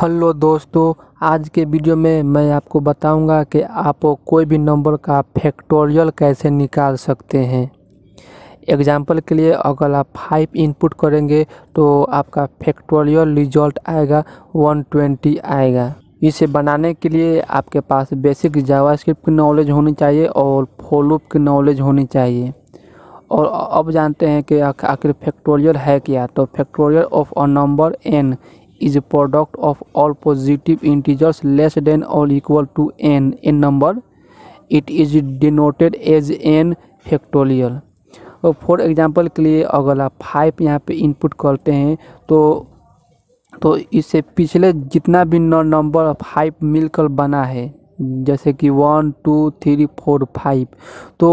hello दोस्तों आज के वीडियो में मैं आपको बताऊंगा कि आप कोई भी नंबर का फैक्टोरियल कैसे निकाल सकते हैं एग्जाम्पल के लिए अगर आप फाइव इनपुट करेंगे तो आपका फैक्टोरियल रिजल्ट आएगा 120 आएगा इसे बनाने के लिए आपके पास बेसिक जावास्क्रिप्ट की नॉलेज होनी चाहिए और फोलूप की नॉलेज होनी चाहिए और अब जानते हैं कि आखिर फैक्टोरियल है क्या तो factorial of a number N is a product of all positive integers less than or equal to n N number it is denoted as n factorial और फॉर एग्जाम्पल के लिए अगर आप फाइव यहाँ पे इनपुट करते हैं तो तो इससे पिछले जितना भी नंबर फाइव मिलकर बना है जैसे कि one two three four five तो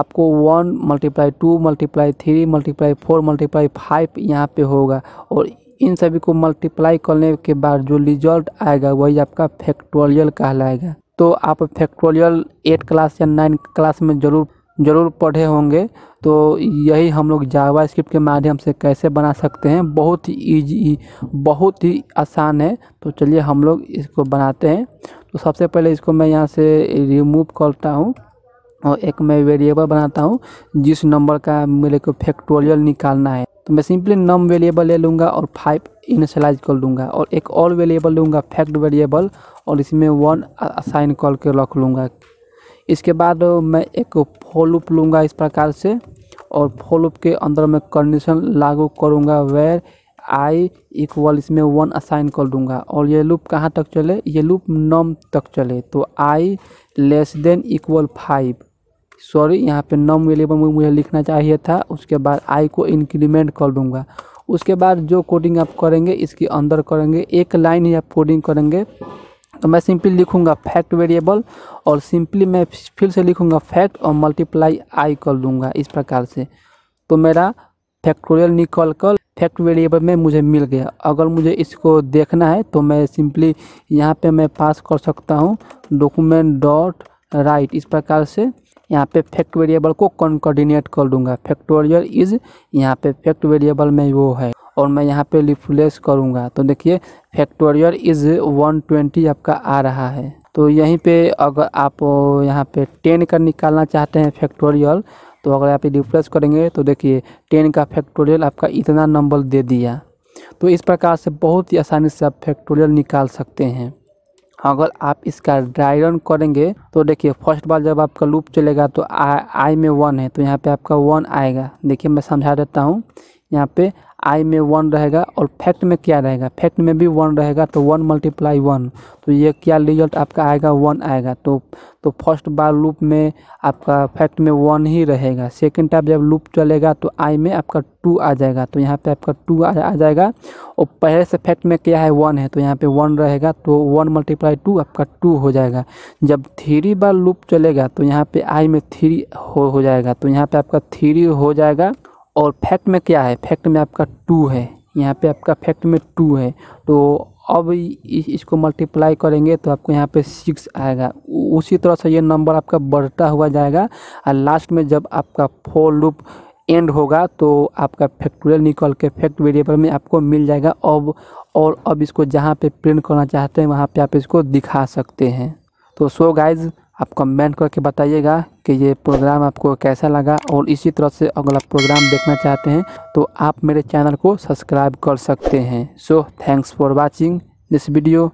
आपको one multiply two multiply three multiply four multiply five यहाँ पे होगा और इन सभी को मल्टीप्लाई करने के बाद जो रिजल्ट आएगा वही आपका फैक्टोरियल कहलाएगा तो आप फैक्टोरियल एट क्लास या नाइन क्लास में ज़रूर ज़रूर पढ़े होंगे तो यही हम लोग जावा स्क्रिप्ट के माध्यम से कैसे बना सकते हैं बहुत ही ईजी बहुत ही आसान है तो चलिए हम लोग इसको बनाते हैं तो सबसे पहले इसको मैं यहाँ से रिमूव करता हूँ और एक मैं वेरिएबल बनाता हूँ जिस नंबर का मेरे को फैक्टोरियल निकालना है तो मैं सिंपली नम वेरिएबल ले लूँगा और फाइव इनिशलाइज कर लूँगा और एक और वेरिएबल लूँगा फैक्ट वेरिएबल और इसमें वन असाइन करके रख लूँगा इसके बाद मैं एक फॉर लूँगा इस प्रकार से और फॉर के अंदर मैं कंडीशन लागू करूँगा वेर आई इक्वल इसमें वन असाइन कर दूंगा और ये लूप कहाँ तक चले ये लूप नम तक चले तो i less than equal five sorry यहाँ पे नम वेलेबल मुझे लिखना चाहिए था उसके बाद आई को इंक्रीमेंट कर दूंगा उसके बाद जो कोडिंग आप करेंगे इसके अंदर करेंगे एक लाइन ही आप कोडिंग करेंगे तो मैं सिंपली लिखूंगा फैक्ट वेरिएबल और सिंपली मैं फिर से लिखूंगा फैक्ट और मल्टीप्लाई आई कर दूंगा इस प्रकार से तो मेरा फैक्टोरियल निकल कर फैक्ट वेरिएबल में मुझे मिल गया अगर मुझे इसको देखना है तो मैं सिंपली यहाँ पे मैं पास कर सकता हूँ डॉक्यूमेंट डॉट राइट इस प्रकार से यहाँ पे फैक्ट वेरिएबल को कॉन्कोर्डिनेट कर दूंगा फैक्टोरियल इज यहाँ पे फैक्ट वेरिएबल में वो है और मैं यहाँ पे रिप्लेस करूँगा तो देखिए फैक्टोरियल इज 120 आपका आ रहा है तो यहीं पे अगर आप यहाँ पे 10 का निकालना चाहते हैं फैक्टोरियल तो अगर आप रिप्लेस करेंगे तो देखिए टेन का फैक्टोरियल आपका इतना नंबर दे दिया तो इस प्रकार से बहुत ही आसानी से आप फैक्टोरियल निकाल सकते हैं अगर आप इसका ड्राई रन करेंगे तो देखिए फर्स्ट बार जब आपका लूप चलेगा तो आई में वन है तो यहाँ पे आपका वन आएगा देखिए मैं समझा देता हूँ यहाँ पे आई में वन रहेगा और फैक्ट में क्या रहेगा फैक्ट में भी वन रहेगा तो वन मल्टीप्लाई वन तो ये क्या रिजल्ट आपका आएगा वन आएगा तो तो फर्स्ट बार लूप में आपका फैक्ट में वन ही रहेगा सेकंड टाइम जब लूप चलेगा तो आई में आपका टू आ जाएगा तो यहाँ पे आपका टू आ, आ जाएगा और पहले से फैक्ट में क्या है वन है तो यहाँ पर वन रहेगा तो वन मल्टीप्लाई टू आपका टू हो जाएगा जब थ्री बार लूप चलेगा तो यहाँ पर आई में थ्री हो, हो जाएगा तो यहाँ पर आपका थ्री हो जाएगा और फैक्ट में क्या है फैक्ट में आपका टू है यहाँ पे आपका फैक्ट में टू है तो अब इसको मल्टीप्लाई करेंगे तो आपको यहाँ पे सिक्स आएगा उसी तरह से ये नंबर आपका बढ़ता हुआ जाएगा और लास्ट में जब आपका फोर लूप एंड होगा तो आपका फैक्टोरियल निकल के फैक्ट वेरिएबल में आपको मिल जाएगा अब और अब इसको जहाँ पे प्रिंट करना चाहते हैं वहाँ पे आप इसको दिखा सकते हैं तो सो गाइज आप कमेंट करके बताइएगा कि ये प्रोग्राम आपको कैसा लगा और इसी तरह से अगला प्रोग्राम देखना चाहते हैं तो आप मेरे चैनल को सब्सक्राइब कर सकते हैं so thanks for watching this video